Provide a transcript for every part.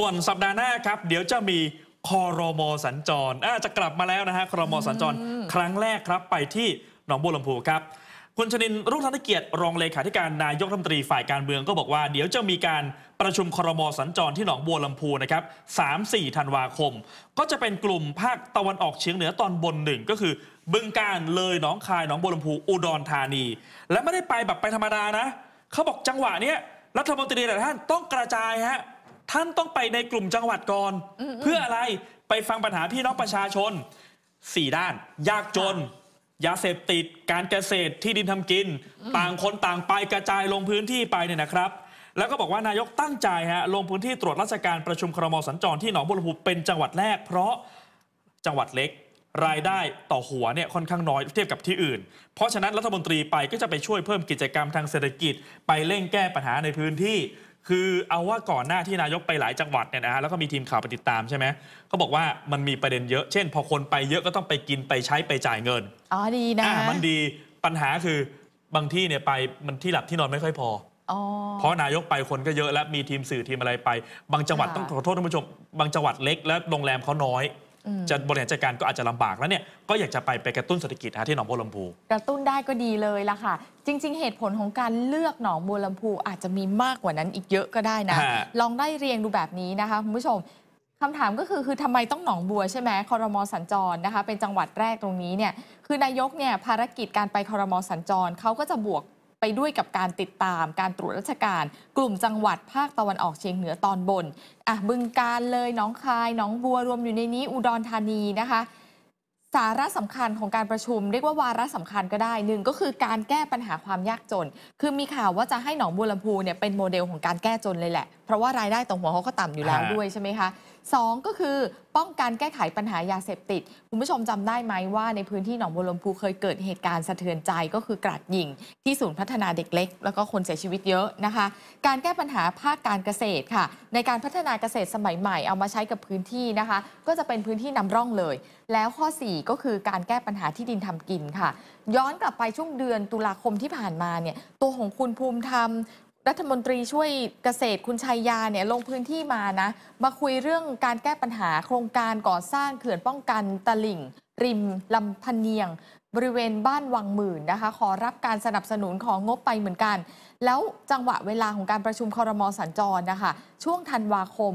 ส่วนสัปดาห์หน้าครับ เดี๋ยวจะมีคอรมอสัญจรอาจะกลับมาแล้วนะฮะคอรมอสัญจรครั้งแรกครับไปที่หนองบัวลำพูครับคุณชนินรุ่งธนเกียรติรองเลขาธิการนายกรัฐมนตรีฝ่ายการเมืองก็บอกว่าเดี๋ยวจะมีการประชุมคอรมอสัญจรที่หนองบัวลำพูนะครับ 3-4ธันวาคม ก็จะเป็นกลุ่มภาคตะวันออกเฉียงเหนือตอนบนหนึ่งก็คือบึงการเลยหนองคายหนองบัวลำพูอุดรธานี และไม่ได้ไปแบบไปธรรมดานะเขาบอกจังหวะเนี้ยรัฐมนตรีแต่ท่านต้องกระจายฮะท่านต้องไปในกลุ่มจังหวัดก่อน เพื่ออะไร ไปฟังปัญหาพี่น้องประชาชน 4 ด้าน ยากจน ยาเสพติด การเกษตรที่ดินทำกิน ต่างคนต่างไปกระจายลงพื้นที่ไปเนี่ยนะครับ แล้วก็บอกว่านายกตั้งใจฮะ ลงพื้นที่ตรวจราชการประชุมครมสัญจรที่หนองบัวลำพูเป็นจังหวัดแรก เพราะ จังหวัดเล็กรายได้ต่อหัวเนี่ยค่อนข้างน้อยเทียบกับที่อื่น เพราะฉะนั้นรัฐมนตรีไปก็จะไปช่วยเพิ่มกิจกรรมทางเศรษฐกิจไปเร่งแก้ปัญหาในพื้นที่คือเอาว่าก่อนหน้าที่นายกไปหลายจังหวัดเนี่ยนะฮะแล้วก็มีทีมข่าวไปติดตามใช่ไหมเขาบอกว่ามันมีประเด็นเยอะ เช่นพอคนไปเยอะก็ต้องไปกินไปใช้ไปจ่ายเงิน อ๋อดีนะมันดีปัญหาคือบางที่เนี่ยไปมันที่หลับที่นอนไม่ค่อยพอเพราะนายกไปคนก็เยอะและมีทีมสื่อทีมอะไรไป บางจังหวัดต้องขอโทษท่านผู้ชมบางจังหวัดเล็กและโรงแรมเขาน้อยจะบริหารจัดการก็อาจจะลำบากแล้วเนี่ยก็อยากจะไปไปกระตุ้นเศรษฐกิจที่หนองบัวลำพู กระตุ้นได้ก็ดีเลยละค่ะจริงๆเหตุผลของการเลือกหนองบัวลำพูอาจจะมีมากกว่านั้นอีกเยอะก็ได้นะ ลองได้เรียงดูแบบนี้นะคะคุณผู้ชมคำถามก็คือคือทำไมต้องหนองบัวใช่ไหมคอรมอสัญจรนะคะ เป็นจังหวัดแรกตรงนี้เนี่ยคือนายกเนี่ยภารกิจการไปคอรมอสัญจรเขาก็จะบวกไปด้วยกับการติดตามการตรวจราชการ กลุ่มจังหวัดภาคตะวันออกเฉียงเหนือตอนบนอ่ะบึงการเลยน้องคายน้องบัวรวมอยู่ในนี้อุดรธานีนะคะ สาระสำคัญของการประชุมเรียกว่าวาระสำคัญก็ได้หนึ่งก็คือการแก้ปัญหาความยากจน คือมีข่าวว่าจะให้หนองบัวลำพูเนี่ยเป็นโมเดลของการแก้จนเลยแหละเพราะว่ารายได้ต่อหัวเขาก็ต่ำอยู่แล้วด้วยใช่ไหมคะสองก็คือป้องกันแก้ไขปัญหายาเสพติด คุณผู้ชมจำได้ไหมว่าในพื้นที่หนองบัวลำพูเคยเกิดเหตุการณ์สะเทือนใจก็คือกราดยิงที่ศูนย์พัฒนาเด็กเล็ก แล้วก็คนเสียชีวิตเยอะนะคะ การแก้ปัญหาภาคการเกษตรค่ะ ในการพัฒนาเกษตรสมัยใหม่เอามาใช้กับพื้นที่นะคะ ก็จะเป็นพื้นที่นำร่องเลย แล้วข้อ4ก็คือการแก้ปัญหาที่ดินทำกินค่ะ ย้อนกลับไปช่วงเดือนตุลาคมที่ผ่านมาเนี่ยตัวของคุณภูมิธรรมรัฐมนตรีช่วยเกษตรคุณชัยยาเนี่ยลงพื้นที่มานะ มาคุยเรื่องการแก้ปัญหาโครงการก่อสร้าง เขื่อนป้องกันตลิ่งริมลำพันเนียง บริเวณบ้านวังหมื่นนะคะ ขอรับการสนับสนุนของงบไปเหมือนกัน แล้วจังหวะเวลาของการประชุมคอรมอสัญจรนะคะ ช่วงธันวาคม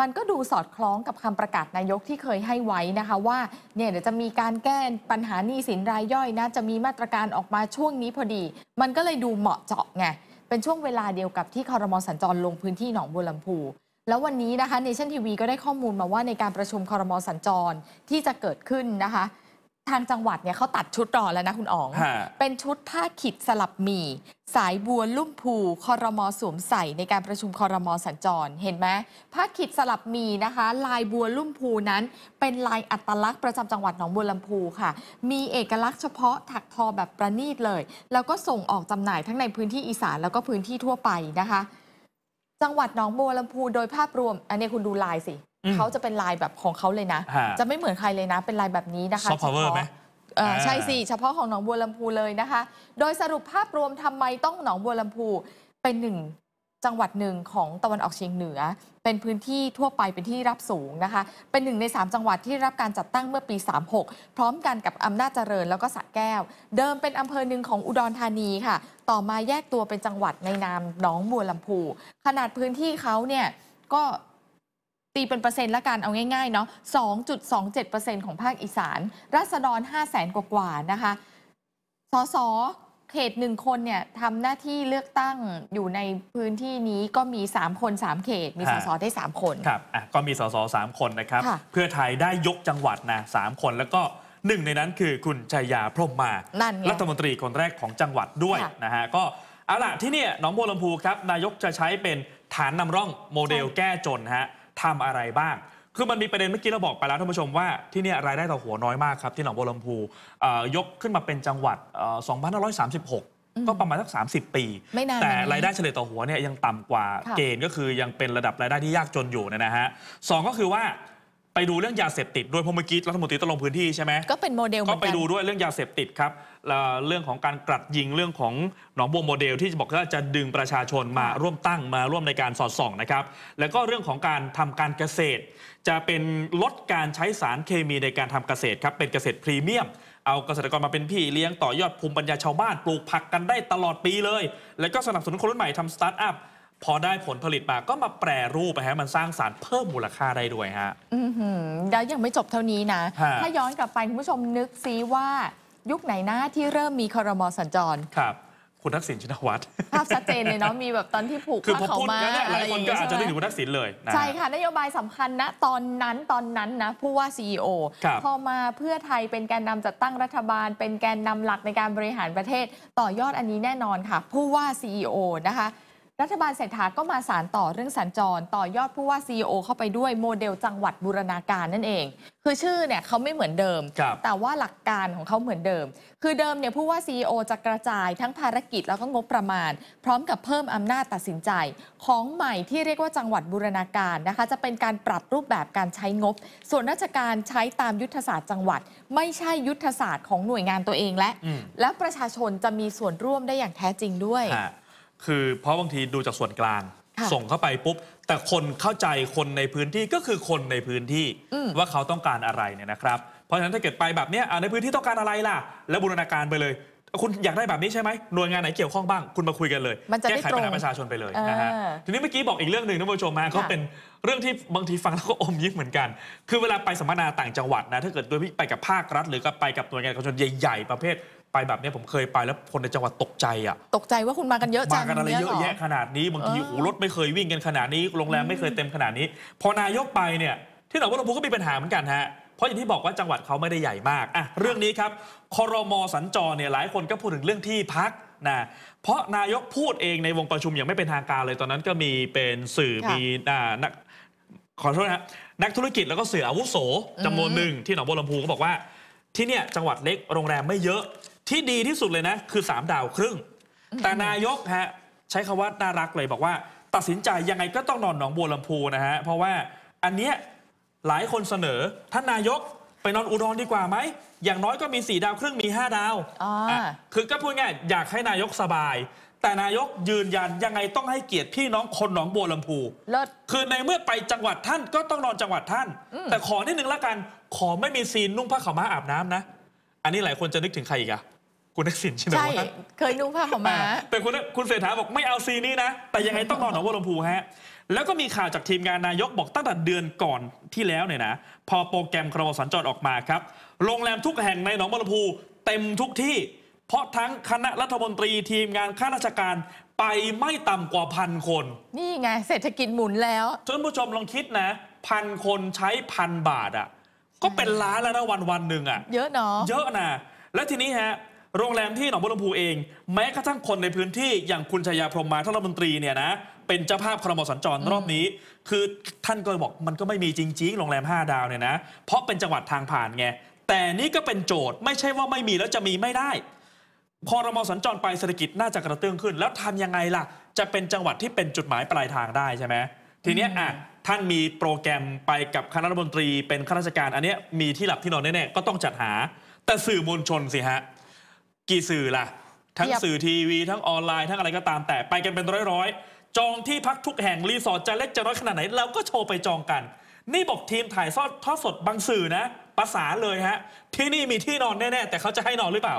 มันก็ดูสอดคล้องกับคำประกาศนายกที่เคยให้ไว้นะคะ ว่าเนี่ยเดี๋ยวจะมีการแก้ปัญหาหนี้สินรายย่อยนะจะมีมาตรการออกมาช่วงนี้พอดี มันก็เลยดูเหมาะเจาะไงเป็นช่วงเวลาเดียวกับที่คอรมอสัญจร ลงพื้นที่หนองบัวลำพู แล้ววันนี้นะคะ เนชั่นทีวีก็ได้ข้อมูลมาว่าในการประชุมคอรมอสัญจร ที่จะเกิดขึ้นนะคะทางจังหวัดเนี่ยเขาตัดชุดรอแล้วนะ คุณอ๋อง เป็นชุดผ้าขิดสลับหมี่สายบัวลุ่มผูคอรมอสวมใส่ในการประชุมคอรมอสัญจร เห็นไหมผ้าขิดสลับหมี่นะคะ ลายบัวลุ่มผูนั้น เป็นลายอัตลักษณ์ประจำจังหวัดหนองบัวลำพูค่ะมีเอกลักษณ์เฉพาะถักทอแบบประณีตเลย แล้วก็ส่งออกจำหน่ายทั้งในพื้นที่อีสานแล้วก็พื้นที่ทั่วไปนะคะ จังหวัดหนองบัวลำพูโดยภาพรวม อันนี้คุณดูลายสิเขาจะเป็นลายแบบของเขาเลยนะ จะไม่เหมือนใครเลยนะ เป็นลายแบบนี้นะคะซอฟต์พาวเวอร์ไหมใช่สิเฉพาะของหนองบัวลำพูเลยนะคะ โดยสรุปภาพรวมทำไมต้องหนองบัวลำพูเป็นหนึ่งจังหวัดหนึ่งของตะวันออกเฉียงเหนือ เป็นพื้นที่ทั่วไปเป็นที่รับสูงนะคะ เป็นหนึ่งใน3จังหวัดที่รับการจัดตั้งเมื่อปี36พร้อมกันกับอำนาจเจริญแล้วก็สระแก้ว เดิมเป็นอำเภอหนึ่งของอุดรธานีค่ะ ต่อมาแยกตัวเป็นจังหวัดในนามหนองบัวลำพู ขนาดพื้นที่เขาเนี่ยก็ตีเป็นเปอร์เซ็นต์ละกัน เอาง่าย ๆ เนาะ2.27%ของภาคอีสานรัษฎร 5 0 0แสนกว่าๆนะคะสสเขตหนึ่งคนเนี่ยทำหน้าที่เลือกตั้งอยู่ในพื้นที่นี้ก็มี 3 คน 3 เขต มีสสได้ 3 คน ครับอ่ะก็มีสส3คนนะครับ เพื่อไทยได้ยกจังหวัดนะ 3 คนแล้วก็หนึ่งในนั้นคือคุณชัยยาพรมมารัฐมนตรีคนแรกของจังหวัดด้วยนะฮะ ก็เอาละที่เนี่ยน้องบัวลำพูครับนายกจะใช้เป็นฐานนำร่องโมเดลแก้จนฮะทำอะไรบ้าง คือมันมีประเด็นเมื่อกี้เราบอกไปแล้วท่านผู้ชมว่า ที่นี่รายได้ต่อหัวน้อยมากครับที่หนองบัวลำพูยกขึ้นมาเป็นจังหวัด 2536 ก็ประมาณสัก 30 ปี แต่รายได้เฉลี่ยต่อหัวเนี่ยยังต่ำกว่าเกณฑ์ก็คือยังเป็นระดับรายได้ที่ยากจนอยู่นะฮะสองก็คือว่าไปดูเรื่องยาเสพติดด้วยพมกิจรัฐมนตรีต้องลงพื้นที่ใช่ไหมก็เป็นโมเดลก็ไปดูด้วยเรื่องยาเสพติดครับเรื่องของการกลัดยิงเรื่องของหนองบัวโมเดลที่จะบอกว่าจะดึงประชาชนมาร่วมตั้งมาร่วมในการสอดส่องนะครับแล้วก็เรื่องของการทำการเกษตร จะเป็นลดการใช้สารเคมีในการทำเกษตรครับเป็นเกษตรพรีเมียมเอาเกษตรกรมาเป็นพี่เลี้ยงต่อยอดภูมิปัญญาชาวบ้านปลูกผักกันได้ตลอดปีเลย แล้วก็สนับสนุนคนรุ่นใหม่ทำสตาร์ทอัพพอได้ผลผลิตมาก็มาแปรรูปไปฮะมันสร้างสารเพิ่มมูลค่าได้ด้วยฮะแล้วยังไม่จบเท่านี้นะ ถ้าย้อนกลับไปคุณผู้ชมนึกซีว่า ยุคไหนหน้าที่เริ่มมีคอรมอสัญจร ครับ คุณทักษิณชินวัตรภาพชัดเจนเลยเนาะ มีแบบตอนที่ผูกผ้าขาวมาหลายคนก็อาจจะได้ถึงคุณทักษิณเลย ใช่ค่ะ นโยบายสำคัญนะ ตอนนั้น ตอนนั้นนะ ผู้ว่าซีอโอพอมาเพื่อไทยเป็นแกนนำจัดตั้งรัฐบาล เป็นแกนนำหลักในการบริหารประเทศ ต่อยอดอันนี้แน่นอนค่ะ ผู้ว่าซีอโอนะคะรัฐบาลเศรษฐาก็มาสารต่อเรื่องสัญจร ต่อยอดผู้ว่า CEO เข้าไปด้วยโมเดลจังหวัดบูรณาการนั่นเอง คือชื่อเนี่ยเขาไม่เหมือนเดิม แต่ว่าหลักการของเขาเหมือนเดิม คือเดิมเนี่ยผู้ว่า CEO จะกระจายทั้งภารกิจแล้วก็งบประมาณ พร้อมกับเพิ่มอำนาจตัดสินใจ ของใหม่ที่เรียกว่าจังหวัดบูรณาการนะคะ จะเป็นการปรับรูปแบบการใช้งบ ส่วนราชการใช้ตามยุทธศาสตร์จังหวัด ไม่ใช่ยุทธศาสตร์ของหน่วยงานตัวเองและ และประชาชนจะมีส่วนร่วมได้อย่างแท้จริงด้วยคือเพราะบางทีดูจากส่วนกลาง ส่งเข้าไปปุ๊บแต่คนเข้าใจคนในพื้นที่ก็คือคนในพื้นที่ว่าเขาต้องการอะไรเนี่ยนะครับเพราะฉะนั้นถ้าเกิดไปแบบเนี้ยในพื้นที่ต้องการอะไรล่ะ แล้วบูรณาการไปเลย คุณอยากได้แบบนี้ใช่ไหมหน่วยงานไหนเกี่ยวข้องบ้างคุณมาคุยกันเลยแก้ไขปัญหาประชาชนไปเลยนะฮะทีนี้เมื่อกี้บอกอีกเรื่องหนึ่งท่านผู้ชมมาก็เป็นเรื่องที่บางทีฟังแล้วก็อมยิ้มเหมือนกันคือเวลาไปสัมมนาต่างจังหวัดนะถ้าเกิดโดยไปกับภาครัฐ หรือก็ไปกับหน่วยงานประชาชนใหญ่ๆประเภทไปแบบนี้ผมเคยไปแล้วคนในจังหวัดตกใจอ่ะ ตกใจว่าคุณมากันเยอะจังมากันอะไรเยอะแยะขนาดนี้บางทีโอ้โหรถไม่เคยวิ่งกันขนาดนี้โรงแรมไม่เคยเต็มขนาดนี้พอนายกไปเนี่ยที่หนองบัวลำพูก็มีปัญหาเหมือนกันฮะเพราะอย่างที่บอกว่าจังหวัดเขาไม่ได้ใหญ่มากอ่ะเรื่องนี้ครับคอรมอสัญจรเนี่ยหลายคนก็พูดถึงเรื่องที่พักนะเพราะนายกพูดเองในวงประชุมอย่างไม่เป็นทางการเลยตอนนั้นก็มีเป็นสื่อมีนักขอโทษนะนักธุรกิจแล้วก็สื่ออาวุโสจำนวนหนึ่งที่หนองบัวลำพูก็บอกว่า ที่เนี่ยจังหวัดเล็กโรงแรมไม่เยอะที่ดีที่สุดเลยนะคือ 3 ดาวครึ่ง แต่นายกฮะ ใช้คำว่าน่ารักเลยบอกว่า ตัดสินใจยังไงก็ต้องนอนหนองบัวลำพูนะฮะเพราะว่าอันเนี้ยหลายคนเสนอท่านนายกไปนอนอุดรดีกว่าไหม อย่างน้อยก็มี 4 ดาวครึ่งมี 5 ดาวคือก็พูดง่ายอยากให้นายกสบาย แต่นายกยืนยันยังไงต้องให้เกียรติพี่น้องคนหนองบัวลำพูเลิศคือในเมื่อไปจังหวัดท่านก็ต้องนอนจังหวัดท่าน แต่ขอนิดนึงละกันขอไม่มีซีนนุ่งผ้าขาวม้าอาบน้ำนะอันนี้หลายคนจะนึกถึงใครอีกอะคุณทักษิณช่ไหมใช่เคยนุ่งผ้าขาวม้าแต่คุณคุณเศรษฐาบอกไม่เอาซีนี้นะ แต่ยังไงต้องนอนหนองบัวลำพูฮะ แล้วก็มีข่าวจากทีมงานนายกบอกตั้งแต่เดือนก่อนที่แล้วเนี่ยนะ พอโปรแกรมครวสัญจรออกมาครับ โรงแรมทุกแห่งในหนองบัวลำพูเต็มทุกที่เพราะทั้งคณะรัฐมนตรีทีมงานข้าราชการไปไม่ต่ำกว่าพันคน นี่ไงเศรษฐกิจหมุนแล้วท่านผู้ชมลองคิดนะพันคนใช้พันบาทอะ่ะก็เป็นล้านแล้วนะวันวันหนึ่งอ่ะ เยอะเนาะเยอะนะและทีนี้ฮะโรงแรมที่หนองบัวลำพูเองแม้กระทั่งคนในพื้นที่อย่างคุณชายาพรมมาท่านรัฐมนตรีเนี่ยนะเป็นเจ้าภาพครมสัญจรรอบนี้ คือท่านก็บอกมันก็ไม่มีจริงๆโรงแรม5 ดาวเนี่ยนะ เพราะเป็นจังหวัดทางผ่านไงแต่นี่ก็เป็นโจทย์ไม่ใช่ว่าไม่มีแล้วจะมีไม่ได้พอรมสัญจรไปเศรษฐกิจน่าจะกระเตื้องขึ้นแล้วทำยังไงล่ะจะเป็นจังหวัดที่เป็นจุดหมายปลายทางได้ใช่ไหมทีนี้อ่ะท่านมีโปรแกรมไปกับคณะรัฐมนตรี เป็นข้าราชการ อันนี้มีที่หลับที่นอนแน่ๆก็ต้องจัดหาแต่สื่อมวลชนสิฮะกี่สื่อล่ะทั้งสื่อทีวีทั้งออนไลน์ทั้งอะไรก็ตามแต่ไปกันเป็นร้อยๆจองที่พักทุกแห่งรีสอร์ทจะเล็กจะน้อยขนาดไหนเราก็โชว์ไปจองกัน นี่บอกทีมถ่ายทอดทอดสดบางสื่อนะภาษาเลยฮะที่นี่มีที่นอนแน่ๆแต่เขาจะให้นอนหรือเปล่า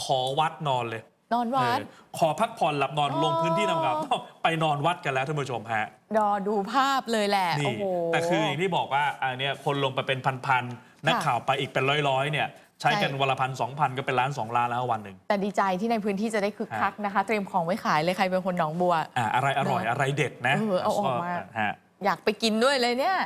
ขอวัดนอนเลย นอนวัดขอพักผ่อนหลับนอนลงพื้นที่นำกรับ ไปนอนวัดกันแล้วท่านผู้ชมฮะรอดูภาพเลยแหละนี่แต่คืออย่างที่บอกว่าอันนี้คนลงไปเป็นพันๆนักข่าวไปอีกเป็นร้อยๆเนี่ยใช้กันวันละพันสองพันก็เป็นล้านสองล้านแล้ววันหนึ่ง แต่ดีใจที่ในพื้นที่จะได้คึกคักนะคะ เตรียมของไว้ขายเลย ใครเป็นคนหนองบัวอ่าอะไรอร่อยอะไรเด็ดนะเอาออกมาอยากไปกินด้วยเลยเนี่ย